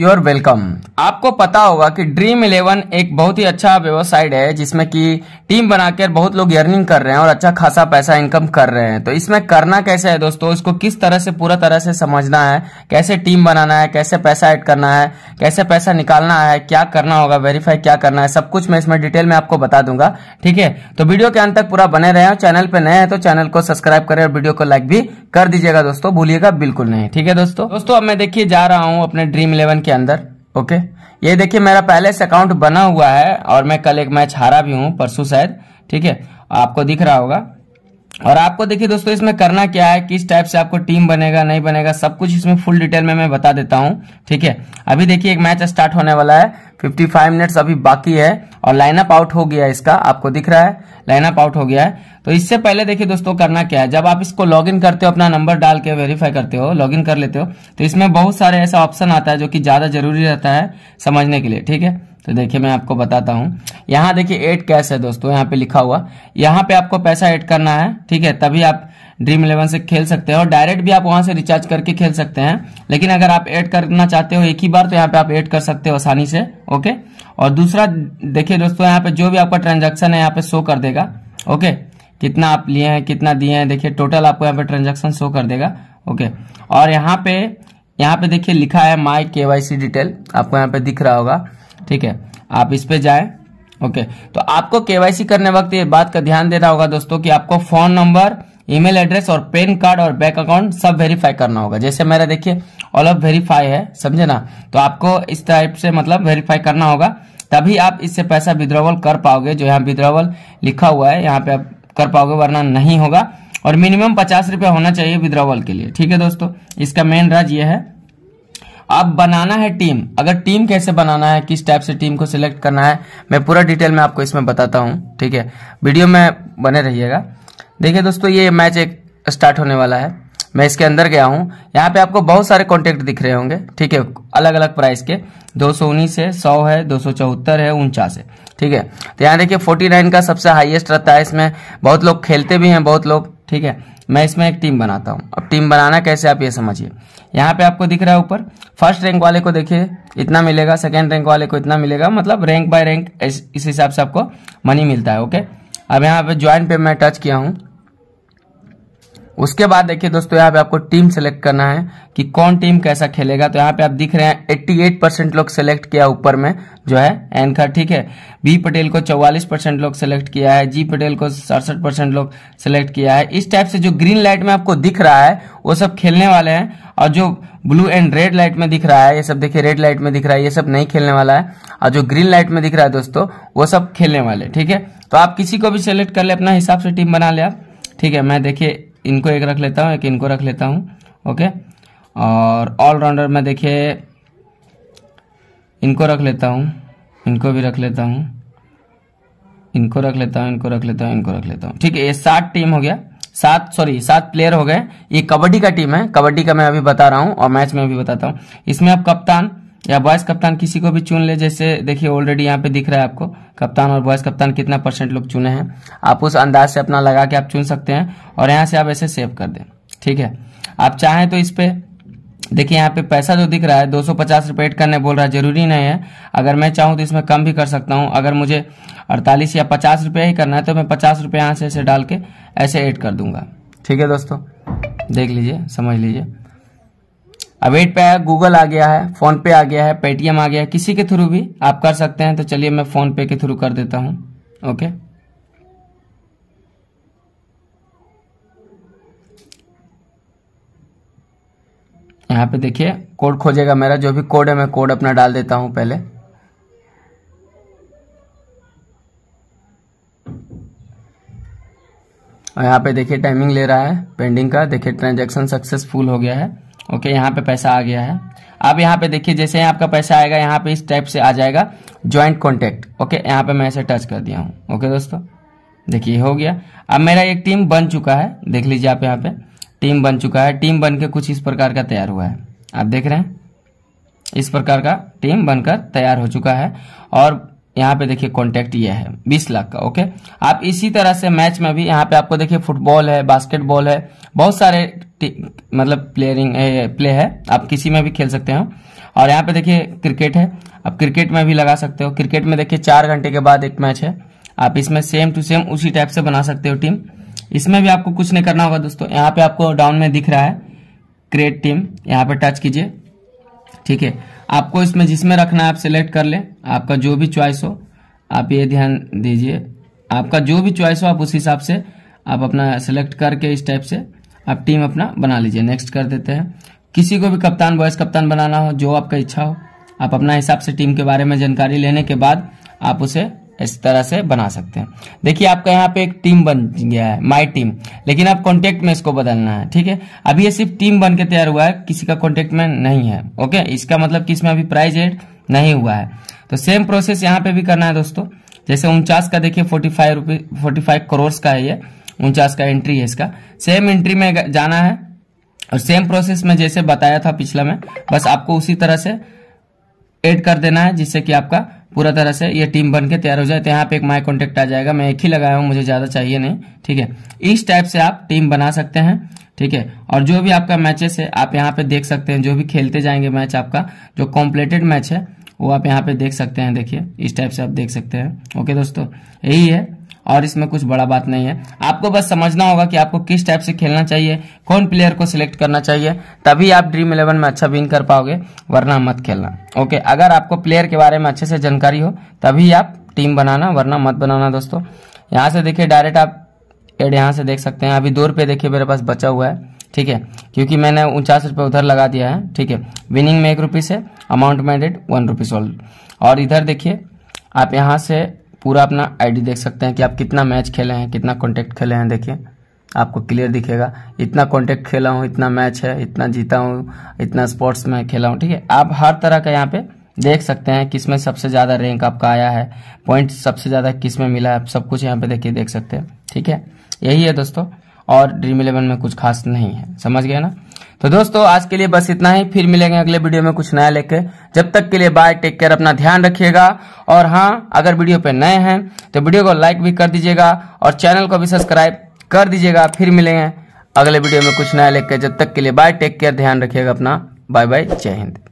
your welcome आपको पता होगा कि ड्रीम इलेवन एक बहुत ही अच्छा वेबसाइट है जिसमें कि टीम बनाकर बहुत लोग अर्निंग कर रहे हैं और अच्छा खासा पैसा इनकम कर रहे हैं तो इसमें करना कैसे है दोस्तों इसको किस तरह से पूरा तरह से समझना है कैसे टीम बनाना है कैसे पैसा ऐड करना है कैसे पैसा निकालना है क्या करना होगा वेरीफाई क्या करना है सब कुछ मैं इसमें डिटेल में आपको बता दूंगा ठीक है तो वीडियो के अंत तक पूरा बने रहे और चैनल पर नए हैं तो चैनल को सब्सक्राइब करें और वीडियो को लाइक भी कर दीजिएगा दोस्तों भूलिएगा बिल्कुल नहीं ठीक है दोस्तों दोस्तों अब मैं देखिए जा रहा हूँ अपने ड्रीम इलेवन के अंदर ओके ये देखिए मेरा पहले से अकाउंट बना हुआ है और मैं कल एक मैच हारा भी हूँ परसों शायद ठीक है आपको दिख रहा होगा और आपको देखिए दोस्तों इसमें करना क्या है किस टाइप से आपको टीम बनेगा नहीं बनेगा सब कुछ इसमें फुल डिटेल में मैं बता देता हूँ ठीक है अभी देखिए एक मैच स्टार्ट होने वाला है 55 मिनट्स अभी बाकी है और लाइनअप आउट हो गया है इसका आपको दिख रहा है लाइनअप आउट हो गया है तो इससे पहले देखिए दोस्तों करना क्या है जब आप इसको लॉगिन करते हो अपना नंबर डाल के वेरीफाई करते हो लॉगिन कर लेते हो तो इसमें बहुत सारे ऐसा ऑप्शन आता है जो कि ज्यादा जरूरी रहता है समझने के लिए ठीक है तो देखिए मैं आपको बताता हूँ यहाँ देखिए एड कैश है दोस्तों यहाँ पे लिखा हुआ यहाँ पे आपको पैसा एड करना है ठीक है तभी आप ड्रीम इलेवन से खेल सकते हैं और डायरेक्ट भी आप वहां से रिचार्ज करके खेल सकते हैं लेकिन अगर आप ऐड करना चाहते हो एक ही बार तो यहाँ पे आप ऐड कर सकते हो आसानी से ओके और दूसरा देखिए दोस्तों यहाँ पे जो भी आपका ट्रांजेक्शन है यहाँ पे शो कर देगा ओके कितना आप लिए हैं कितना दिए हैं देखिए टोटल आपको यहाँ पे ट्रांजेक्शन शो कर देगा ओके और यहाँ पे यहाँ पे देखिए लिखा है माई के डिटेल आपको यहाँ पे दिख रहा होगा ठीक है आप इस पे जाए ओके तो आपको केवाईसी करने वक्त ये बात का ध्यान देना होगा दोस्तों कि आपको फोन नंबर ईमेल एड्रेस और पेन कार्ड और बैंक अकाउंट सब वेरीफाई करना होगा जैसे मेरा देखिए ऑल ऑफ वेरीफाई है समझे ना तो आपको इस टाइप से मतलब वेरीफाई करना होगा तभी आप इससे पैसा विद्रोवल कर पाओगे जो यहाँ विद्रोवल लिखा हुआ है यहाँ पे आप कर पाओगे वरना नहीं होगा और मिनिमम पचास रुपया होना चाहिए विद्रोवल के लिए ठीक है दोस्तों इसका मेन राज ये है अब बनाना है टीम अगर टीम कैसे बनाना है किस टाइप से टीम को सिलेक्ट करना है मैं पूरा डिटेल में आपको इसमें बताता हूँ ठीक है वीडियो में बने रहिएगा देखिए दोस्तों ये मैच एक स्टार्ट होने वाला है मैं इसके अंदर गया हूँ यहाँ पे आपको बहुत सारे कॉन्टेक्ट दिख रहे होंगे ठीक है अलग अलग प्राइस के दो सौ उन्नीस है सौ है दो सौ चौहत्तर है उनचास है ठीक है तो यहाँ देखिए फोर्टी नाइन का सबसे हाईएस्ट रहता है इसमें बहुत लोग खेलते भी हैं बहुत लोग ठीक है मैं इसमें एक टीम बनाता हूँ अब टीम बनाना कैसे आप ये समझिए यहाँ पे आपको दिख रहा है ऊपर फर्स्ट रैंक वाले को देखिए इतना मिलेगा सेकेंड रैंक वाले को इतना मिलेगा मतलब रैंक बाय रैंक इस हिसाब से आपको मनी मिलता है ओके अब यहाँ पे ज्वाइन पे मैं टच किया हूँ उसके बाद देखिए दोस्तों यहाँ पे आपको टीम सेलेक्ट करना है कि कौन टीम कैसा खेलेगा तो यहाँ पे आप दिख रहे हैं 88 परसेंट लोग सेलेक्ट किया ऊपर में जो है एनखर ठीक है बी पटेल को 44 परसेंट लोग सेलेक्ट किया है जी पटेल को सड़सठ परसेंट लोग सेलेक्ट किया है इस टाइप से जो ग्रीन लाइट में आपको दिख रहा है वो सब खेलने वाले हैं और जो ब्लू एंड रेड लाइट में दिख रहा है ये सब देखिए रेड लाइट में दिख रहा है ये सब नहीं खेलने वाला है और जो ग्रीन लाइट में दिख रहा है दोस्तों वो सब खेलने वाले ठीक है तो आप किसी को भी सेलेक्ट कर ले अपना हिसाब से टीम बना ले आप ठीक है मैं देखिए इनको एक रख लेता हूँ एक इनको रख लेता हूँ ओके और ऑलराउंडर में देखिए इनको रख लेता हूँ इनको भी रख लेता हूँ इनको रख लेता हूँ इनको रख लेता हूँ इनको रख लेता हूँ ठीक है ये सात टीम हो गया सात सॉरी सात प्लेयर हो गए ये कबड्डी का टीम है कबड्डी का मैं अभी बता रहा हूँ और मैच में अभी बताता हूँ इसमें आप कप्तान या बॉयस कप्तान किसी को भी चुन ले जैसे देखिए ऑलरेडी यहाँ पे दिख रहा है आपको कप्तान और बॉयस कप्तान कितना परसेंट लोग चुने हैं आप उस अंदाज से अपना लगा के आप चुन सकते हैं और यहाँ से आप ऐसे सेव कर दें ठीक है आप चाहें तो इस पर देखिए यहाँ पे पैसा जो दिख रहा है दो सौ पचास करने बोल रहा है जरूरी नहीं है अगर मैं चाहूँ तो इसमें कम भी कर सकता हूँ अगर मुझे अड़तालीस या पचास रुपया ही करना है तो मैं पचास रुपया यहाँ से ऐसे डाल के ऐसे ऐड कर दूंगा ठीक है दोस्तों देख लीजिए समझ लीजिए वेट पे आया गूगल आ गया है फोन पे आ गया है पेटीएम आ गया है किसी के थ्रू भी आप कर सकते हैं तो चलिए मैं फोन पे के थ्रू कर देता हूं ओके यहाँ पे देखिए कोड खोजेगा मेरा जो भी कोड है मैं कोड अपना डाल देता हूँ पहले और यहां पे देखिए टाइमिंग ले रहा है पेंडिंग का देखिए ट्रांजैक्शन सक्सेसफुल हो गया है ओके यहाँ पे पैसा आ गया है अब यहाँ पे देखिए जैसे आपका पैसा आएगा यहाँ पे इस टाइप से आ जाएगा ज्वाइंट कॉन्टेक्ट ओके यहाँ पे मैं ऐसे टच कर दिया हूँ ओके दोस्तों देखिए हो गया अब मेरा एक टीम बन चुका है देख लीजिए आप यहाँ पे टीम बन चुका है टीम बन के कुछ इस प्रकार का तैयार हुआ है आप देख रहे हैं इस प्रकार का टीम बनकर तैयार हो चुका है और यहाँ पे देखिए कॉन्टेक्ट ये है बीस लाख का ओके आप इसी तरह से मैच में भी यहाँ पे आपको देखिए फुटबॉल है बास्केटबॉल है बहुत सारे मतलब प्लेयरिंग प्ले है आप किसी में भी खेल सकते हो और यहाँ पे देखिए क्रिकेट है आप क्रिकेट में भी लगा सकते हो क्रिकेट में देखिए चार घंटे के बाद एक मैच है आप इसमें सेम टू सेम उसी टाइप से बना सकते हो टीम इसमें भी आपको कुछ नहीं करना होगा दोस्तों यहाँ पे आपको डाउन में दिख रहा है क्रिएट टीम यहाँ पे टच कीजिए ठीक है आपको इसमें जिसमें रखना है आप सिलेक्ट कर लें आपका जो भी च्वाइस हो आप ये ध्यान दीजिए आपका जो भी च्वाइस हो आप उस हिसाब से आप अपना सिलेक्ट करके इस टाइप से आप टीम अपना बना लीजिए नेक्स्ट कर देते हैं किसी को भी कप्तान वॉइस कप्तान बनाना हो जो आपका इच्छा हो आप अपना हिसाब से टीम के बारे में जानकारी लेने के बाद आप उसे इस तरह से बना सकते हैं देखिए आपका यहाँ पे एक टीम बन गया है माई टीम लेकिन आप कॉन्टेक्ट में इसको बदलना है ठीक है अभी ये सिर्फ टीम बन के तैयार हुआ है किसी का कॉन्टेक्ट में नहीं है ओके इसका मतलब कि इसमें अभी प्राइज एड नहीं हुआ है तो सेम प्रोसेस यहाँ पे भी करना है दोस्तों जैसे उनचास का देखिए forty five rupees forty five crore का है ये उनचास का एंट्री है इसका सेम एंट्री में जाना है और सेम प्रोसेस में जैसे बताया था पिछला में बस आपको उसी तरह से ऐड कर देना है जिससे कि आपका पूरा तरह से ये टीम बन के तैयार हो जाए तो यहाँ पे एक माई कॉन्टेक्ट आ जाएगा मैं एक ही लगाया हूँ मुझे ज़्यादा चाहिए नहीं ठीक है इस टाइप से आप टीम बना सकते हैं ठीक है और जो भी आपका मैचेस है आप यहाँ पे देख सकते हैं जो भी खेलते जाएंगे मैच आपका जो कॉम्प्लेटेड मैच है वो आप यहाँ पे देख सकते हैं देखिए इस टाइप से आप देख सकते हैं ओके दोस्तों यही है और इसमें कुछ बड़ा बात नहीं है आपको बस समझना होगा कि आपको किस टाइप से खेलना चाहिए कौन प्लेयर को सिलेक्ट करना चाहिए तभी आप ड्रीम इलेवन में अच्छा विन कर पाओगे वरना मत खेलना ओके अगर आपको प्लेयर के बारे में अच्छे से जानकारी हो तभी आप टीम बनाना वरना मत बनाना दोस्तों यहाँ से देखिए डायरेक्ट आप एड यहाँ से देख सकते हैं अभी दो रुपये देखिए मेरे पास बचा हुआ है ठीक है क्योंकि मैंने उनचास रुपये उधर लगा दिया है ठीक है विनिंग में एक रुपीस है अमाउंट में डेड वन रुपीस ऑल और इधर देखिए आप यहाँ से पूरा अपना आईडी देख सकते हैं कि आप कितना मैच खेले हैं कितना कॉन्टैक्ट खेले हैं देखिए आपको क्लियर दिखेगा इतना कॉन्टैक्ट खेला हूँ इतना मैच है इतना जीता हूँ इतना स्पोर्ट्स में खेला हूँ ठीक है आप हर तरह का यहाँ पे देख सकते हैं किसमें सबसे ज़्यादा रैंक आपका आया है पॉइंट सबसे ज़्यादा किस में मिला है आप सब कुछ यहाँ पे देखिए देख सकते हैं ठीक है यही है दोस्तों और ड्रीम इलेवन में कुछ खास नहीं है समझ गए ना तो दोस्तों आज के लिए बस इतना ही फिर मिलेंगे अगले वीडियो में कुछ नया लेके जब तक के लिए बाय टेक केयर अपना ध्यान रखिएगा और हाँ अगर वीडियो पे नए हैं तो वीडियो को लाइक भी कर दीजिएगा और चैनल को भी सब्सक्राइब कर दीजिएगा फिर मिलेंगे अगले वीडियो में कुछ नया लेकर जब तक के लिए बाय टेक केयर ध्यान रखिएगा अपना बाय बाय जय हिंद